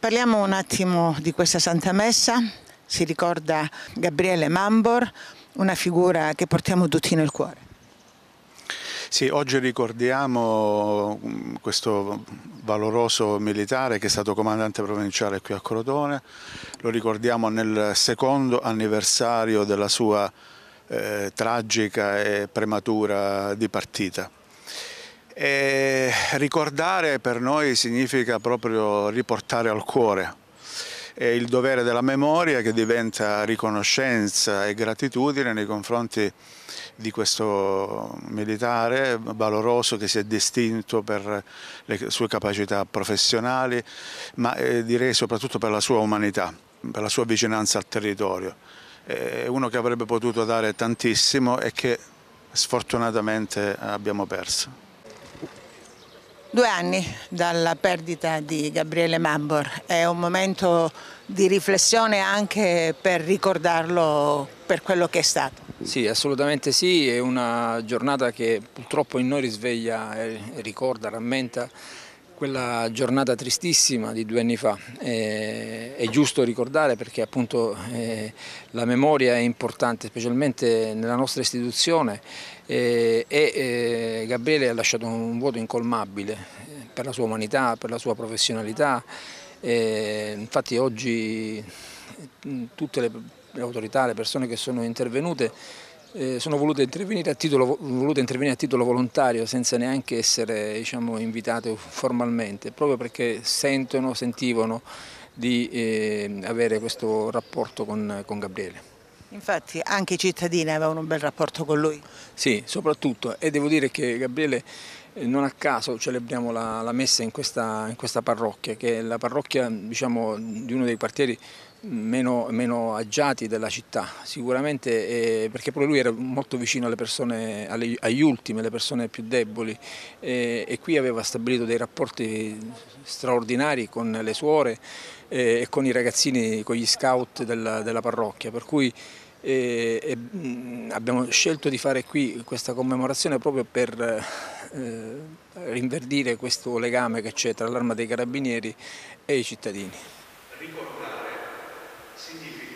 Parliamo un attimo di questa Santa Messa, si ricorda Gabriele Mambor, una figura che portiamo tutti nel cuore. Sì, oggi ricordiamo mm, questo valoroso militare che è stato comandante provinciale qui a Crotone, lo ricordiamo nel secondo anniversario della sua eh, tragica e prematura dipartita. E ricordare per noi significa proprio riportare al cuore è il dovere della memoria che diventa riconoscenza e gratitudine nei confronti di questo militare valoroso che si è distinto per le sue capacità professionali, ma eh, direi soprattutto per la sua umanità, per la sua vicinanza al territorio. È uno che avrebbe potuto dare tantissimo e che sfortunatamente abbiamo perso. Due anni dalla perdita di Gabriele Mambor, è un momento di riflessione anche per ricordarlo per quello che è stato. Sì, assolutamente sì, è una giornata che purtroppo in noi risveglia, eh, ricorda, rammenta quella giornata tristissima di due anni fa. Eh, è giusto ricordare perché appunto eh, la memoria è importante, specialmente nella nostra istituzione eh, e eh, Gabriele ha lasciato un vuoto incolmabile eh, per la sua umanità, per la sua professionalità. Eh, infatti oggi mm, tutte le, le autorità, le persone che sono intervenute eh, sono voluto intervenire, titolo, voluto intervenire, a titolo, volontario senza neanche essere diciamo, invitato formalmente, proprio perché sentono, sentivano di eh, avere questo rapporto con, con Gabriele. Infatti anche i cittadini avevano un bel rapporto con lui. Sì, soprattutto e devo dire che Gabriele non a caso celebriamo la, la messa in questa, in questa, parrocchia, che è la parrocchia diciamo, di uno dei quartieri meno, meno agiati della città, sicuramente eh, perché pure lui era molto vicino alle persone, alle, agli ultimi, alle persone più deboli eh, e qui aveva stabilito dei rapporti straordinari con le suore eh, e con i ragazzini, con gli scout della, della parrocchia, per cui eh, abbiamo scelto di fare qui questa commemorazione proprio per eh, rinverdire questo legame che c'è tra l'arma dei carabinieri e i cittadini. Ricordare significa